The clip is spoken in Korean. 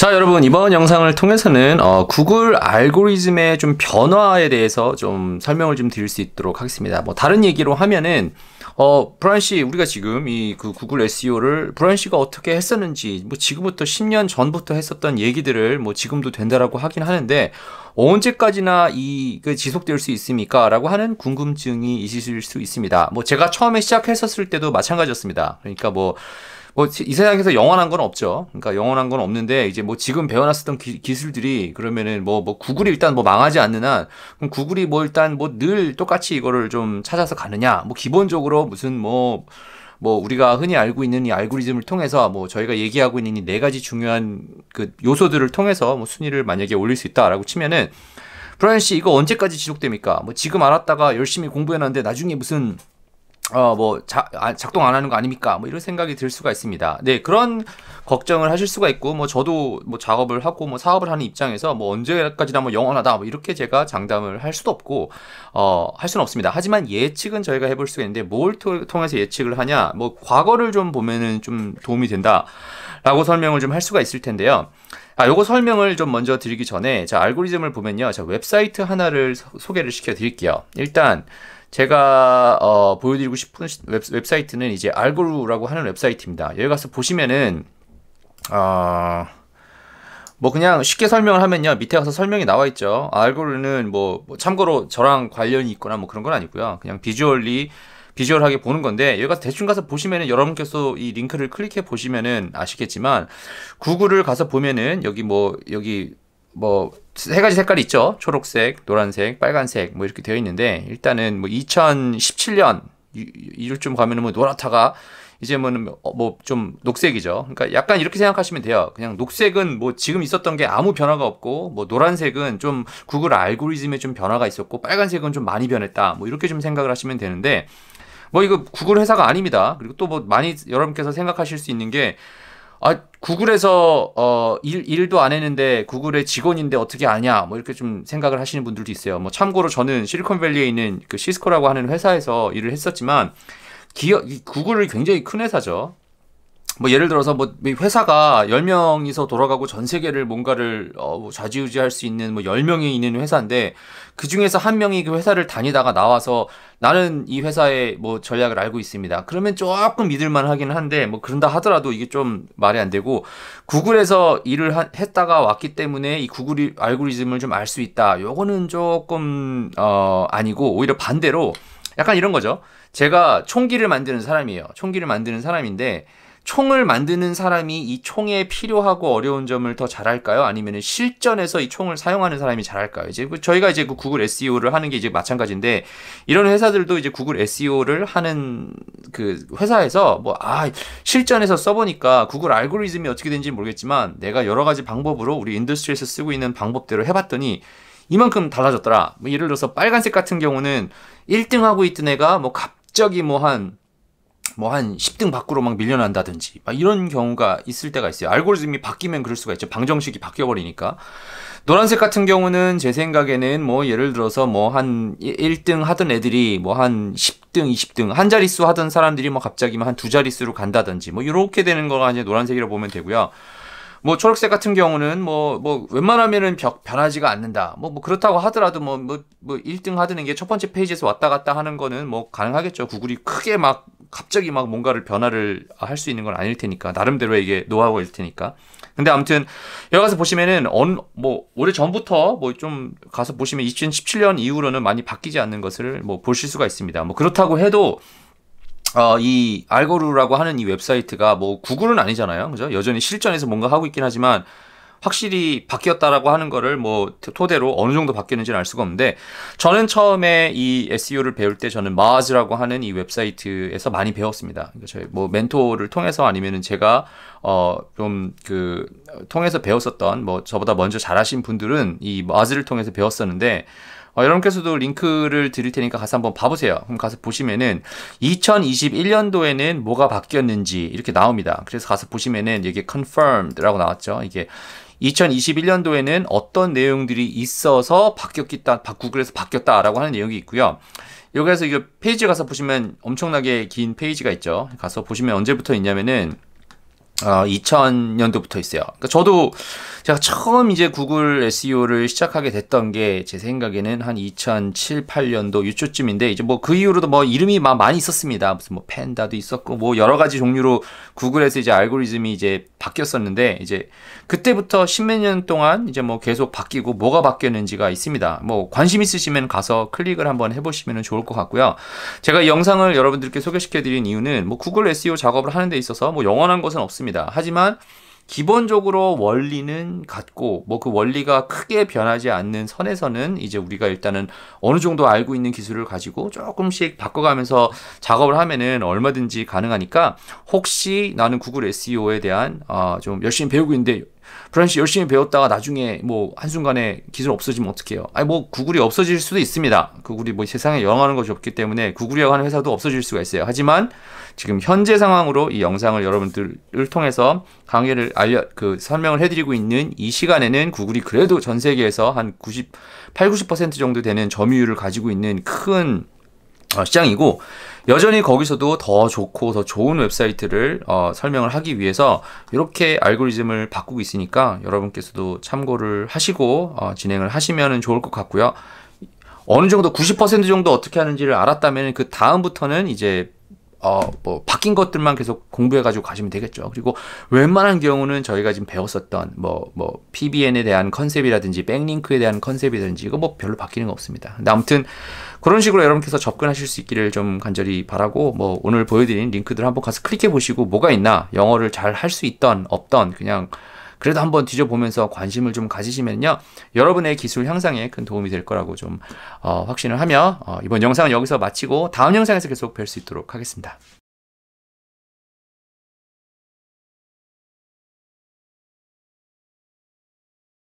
자, 여러분 이번 영상을 통해서는 어, 구글 알고리즘의 좀 변화에 대해서 좀 설명을 좀 드릴 수 있도록 하겠습니다. 뭐 다른 얘기로 하면은 어, 브라운 씨 우리가 지금 이 그 구글 SEO를 브라운 씨가 어떻게 했었는지 뭐 지금부터 10년 전부터 했었던 얘기들을 뭐 지금도 된다라고 하긴 하는데 언제까지나 이 그 지속될 수 있습니까라고 하는 궁금증이 있으실 수 있습니다. 뭐 제가 처음에 시작했었을 때도 마찬가지였습니다. 그러니까 뭐 뭐이 세상에서 영원한 건 없죠. 그러니까 영원한 건 없는데 이제 뭐 지금 배워놨었던 기, 술들이 그러면은 뭐뭐 뭐 구글이 일단 뭐 망하지 않는 한 그럼 구글이 뭐 일단 뭐 늘 똑같이 이거를 좀 찾아서 가느냐? 뭐 기본적으로 무슨 뭐뭐 뭐 우리가 흔히 알고 있는 이 알고리즘을 통해서 뭐 저희가 얘기하고 있는 이 네 가지 중요한 그 요소들을 통해서 뭐 순위를 만약에 올릴 수 있다라고 치면은 브라이언 씨 이거 언제까지 지속됩니까? 뭐 지금 알았다가 열심히 공부해놨는데 나중에 무슨 어, 뭐, 아, 작동 안 하는 거 아닙니까? 뭐 이런 생각이 들 수가 있습니다. 네, 그런 걱정을 하실 수가 있고, 뭐 저도 뭐 작업을 하고, 뭐 사업을 하는 입장에서 뭐 언제까지나 뭐 영원하다, 뭐 이렇게 제가 장담을 할 수도 없고, 어, 할 수는 없습니다. 하지만 예측은 저희가 해볼 수가 있는데, 뭘 통해서 예측을 하냐, 뭐 과거를 좀 보면은 좀 도움이 된다. 라고 설명을 좀 할 수가 있을 텐데요. 아, 요거 설명을 좀 먼저 드리기 전에, 자, 알고리즘을 보면요. 자, 웹사이트 하나를 소개를 시켜 드릴게요. 일단, 제가 어, 보여드리고 싶은 웹, 사이트는 이제 알고루라고 하는 웹사이트입니다. 여기 가서 보시면은 어, 뭐 그냥 쉽게 설명을 하면요 밑에 가서 설명이 나와 있죠. 알고루는 뭐, 뭐 참고로 저랑 관련이 있거나 뭐 그런 건 아니고요. 그냥 비주얼리 비주얼하게 보는 건데 여기 가서 대충 가서 보시면은 여러분께서 이 링크를 클릭해 보시면은 아시겠지만 구글을 가서 보면은 여기 뭐 여기 뭐세 가지 색깔이 있죠. 초록색, 노란색, 빨간색 뭐 이렇게 되어 있는데 일단은 뭐 2017년 이럴쯤 가면은 뭐 노랗다가 이제 뭐좀 뭐, 어, 뭐 녹색이죠. 그러니까 약간 이렇게 생각하시면 돼요. 그냥 녹색은 뭐 지금 있었던 게 아무 변화가 없고 뭐 노란색은 좀 구글 알고리즘에 좀 변화가 있었고 빨간색은 좀 많이 변했다. 뭐 이렇게 좀 생각을 하시면 되는데 뭐 이거 구글 회사가 아닙니다. 그리고 또 뭐 많이 여러분께서 생각하실 수 있는 게아 구글에서 어 일, 일도 안 했는데 구글의 직원인데 어떻게 아냐 뭐 이렇게 좀 생각을 하시는 분들도 있어요. 뭐 참고로 저는 실리콘밸리에 있는 그 시스코라고 하는 회사에서 일을 했었지만 기업 구글이 굉장히 큰 회사죠. 뭐 예를 들어서 뭐 회사가 10명이서 돌아가고 전 세계를 뭔가를 어 뭐 좌지우지할 수 있는 뭐 10명이 있는 회사인데 그 중에서 한 명이 그 회사를 다니다가 나와서 나는 이 회사의 뭐 전략을 알고 있습니다. 그러면 조금 믿을만 하긴 한데 뭐 그런다 하더라도 이게 좀 말이 안 되고 구글에서 일을 하, 했다가 왔기 때문에 이 구글 이 알고리즘을 좀 알 수 있다. 요거는 조금 어 아니고 오히려 반대로 약간 이런 거죠. 제가 총기를 만드는 사람이에요. 총기를 만드는 사람인데 총을 만드는 사람이 이 총에 필요하고 어려운 점을 더 잘할까요? 아니면 실전에서 이 총을 사용하는 사람이 잘할까요? 이제 그 저희가 이제 그 구글 SEO를 하는 게 이제 마찬가지인데 이런 회사들도 이제 구글 SEO를 하는 그 회사에서 뭐아 실전에서 써보니까 구글 알고리즘이 어떻게 되는지 모르겠지만 내가 여러 가지 방법으로 우리 인더스트리에서 쓰고 있는 방법대로 해봤더니 이만큼 달라졌더라. 뭐 예를 들어서 빨간색 같은 경우는 1등하고 있던 애가 뭐 갑자기 뭐한 뭐한 10등 밖으로 막 밀려난다든지 막 이런 경우가 있을 때가 있어요. 알고리즘이 바뀌면 그럴 수가 있죠. 방정식이 바뀌어버리니까. 노란색 같은 경우는 제 생각에는 뭐 예를 들어서 뭐 한 1등 하던 애들이 뭐 한 10등, 20등 한 자릿수 하던 사람들이 뭐 갑자기 뭐 한두 자릿수로 간다든지 뭐 이렇게 되는 거가 이제 노란색이라 고 보면 되고요. 뭐 초록색 같은 경우는 뭐뭐 뭐 웬만하면은 벽 변하지가 않는다. 뭐, 뭐 그렇다고 하더라도 뭐뭐뭐 뭐, 뭐 1등 뭐 하드는 게첫 번째 페이지에서 왔다 갔다 하는 거는 뭐 가능하겠죠. 구글이 크게 막 갑자기 막 뭔가를 변화를 할 수 있는 건 아닐 테니까 나름대로의 이게 노하우일 테니까. 근데 아무튼 여기 가서 보시면은 언뭐 오래 전부터 뭐 좀 가서 보시면 2017년 이후로는 많이 바뀌지 않는 것을 뭐 보실 수가 있습니다. 뭐 그렇다고 해도 어, 이 알고루라고 하는 이 웹사이트가 뭐 구글은 아니잖아요. 그죠? 여전히 실전에서 뭔가 하고 있긴 하지만 확실히 바뀌었다라고 하는 거를 뭐 토대로 어느 정도 바뀌는지는 알 수가 없는데 저는 처음에 이 SEO를 배울 때 저는 마즈라고 하는 이 웹사이트에서 많이 배웠습니다. 그러니까 저희 뭐 멘토를 통해서 아니면은 제가 어 좀 그 통해서 배웠었던 뭐 저보다 먼저 잘하신 분들은 이 마즈를 통해서 배웠었는데 어, 여러분께서도 링크를 드릴 테니까 가서 한번 봐보세요. 그럼 가서 보시면은 2021년도에는 뭐가 바뀌었는지 이렇게 나옵니다. 그래서 가서 보시면은 이게 confirmed라고 나왔죠. 이게 2021년도에는 어떤 내용들이 있어서 바뀌었겠다, 구글에서 바뀌었다라고 하는 내용이 있고요. 여기에서 이 페이지 가서 보시면 엄청나게 긴 페이지가 있죠. 가서 보시면 언제부터 있냐면은 어, 2000년도부터 있어요. 그러니까 저도 제가 처음 이제 구글 SEO를 시작하게 됐던 게 제 생각에는 한 2007, 8년도 유초쯤인데 이제 뭐 그 이후로도 뭐 이름이 막 많이 있었습니다. 무슨 뭐 펜다도 있었고 뭐 여러 가지 종류로 구글에서 이제 알고리즘이 이제 바뀌었었는데 이제 그때부터 십몇 년 동안 이제 뭐 계속 바뀌고 뭐가 바뀌었는지가 있습니다. 뭐 관심 있으시면 가서 클릭을 한번 해보시면 좋을 것 같고요. 제가 영상을 여러분들께 소개시켜드린 이유는 뭐 구글 SEO 작업을 하는 데 있어서 뭐 영원한 것은 없습니다. 합니다. 하지만 기본적으로 원리는 같고 뭐 그 원리가 크게 변하지 않는 선에서는 이제 우리가 일단은 어느 정도 알고 있는 기술을 가지고 조금씩 바꿔가면서 작업을 하면은 얼마든지 가능하니까 혹시 나는 구글 SEO에 대한 아좀 어, 열심히 배우고 있는데 브라시언 열심히 배웠다가 나중에 뭐 한순간에 기술 없어지면 어떡해요? 아니 뭐 구글이 없어질 수도 있습니다. 구글이 뭐 세상에 영하는 것이 없기 때문에 구글이라고 하는 회사도 없어질 수가 있어요. 하지만 지금 현재 상황으로 이 영상을 여러분들을 통해서 강의를 알려 그 설명을 해드리고 있는 이 시간에는 구글이 그래도 전 세계에서 한 90, 8, 90% 정도 되는 점유율을 가지고 있는 큰 어, 시장이고 여전히 거기서도 더 좋고 더 좋은 웹사이트를 어, 설명을 하기 위해서 이렇게 알고리즘을 바꾸고 있으니까 여러분께서도 참고를 하시고 어, 진행을 하시면 좋을 것 같고요. 어느 정도 90% 정도 어떻게 하는지를 알았다면 그 다음부터는 이제 어, 뭐, 바뀐 것들만 계속 공부해가지고 가시면 되겠죠. 그리고 웬만한 경우는 저희가 지금 배웠었던, 뭐, 뭐, PBN에 대한 컨셉이라든지, 백링크에 대한 컨셉이라든지, 이거 뭐 별로 바뀌는 거 없습니다. 근데 아무튼, 그런 식으로 여러분께서 접근하실 수 있기를 좀 간절히 바라고, 뭐, 오늘 보여드린 링크들 한번 가서 클릭해 보시고, 뭐가 있나, 영어를 잘 할 수 있던, 없던, 그냥, 그래도 한번 뒤져보면서 관심을 좀 가지시면요. 여러분의 기술 향상에 큰 도움이 될 거라고 좀 어, 확신을 하며 어, 이번 영상은 여기서 마치고 다음 영상에서 계속 뵐 수 있도록 하겠습니다.